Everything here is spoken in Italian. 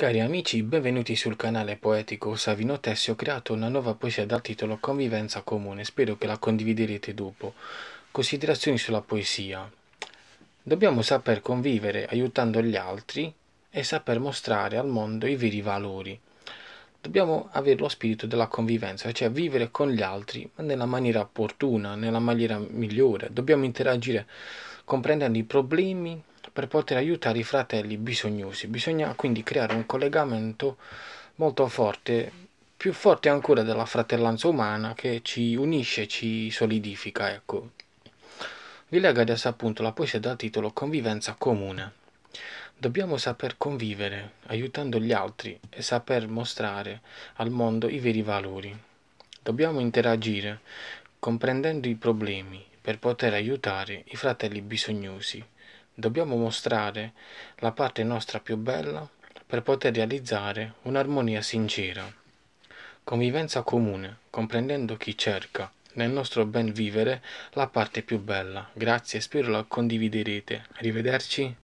Cari amici, benvenuti sul canale poetico Savino Tessi. ho creato una nuova poesia dal titolo Convivenza comune, spero che la condividerete dopo. Considerazioni sulla poesia. Dobbiamo saper convivere aiutando gli altri e saper mostrare al mondo i veri valori. Dobbiamo avere lo spirito della convivenza, cioè vivere con gli altri ma nella maniera opportuna, nella maniera migliore. Dobbiamo interagire comprendendo i problemi per poter aiutare i fratelli bisognosi. Bisogna quindi creare un collegamento molto forte, più forte ancora della fratellanza umana che ci unisce, ci solidifica, ecco. Vi leggo adesso appunto la poesia dal titolo Convivenza comune. Dobbiamo saper convivere, aiutando gli altri e saper mostrare al mondo i veri valori. Dobbiamo interagire, comprendendo i problemi, per poter aiutare i fratelli bisognosi dobbiamo mostrare la parte nostra più bella per poter realizzare un'armonia sincera. Convivenza comune, comprendendo chi cerca nel nostro ben vivere la parte più bella. Grazie, spero la condividerete. Arrivederci.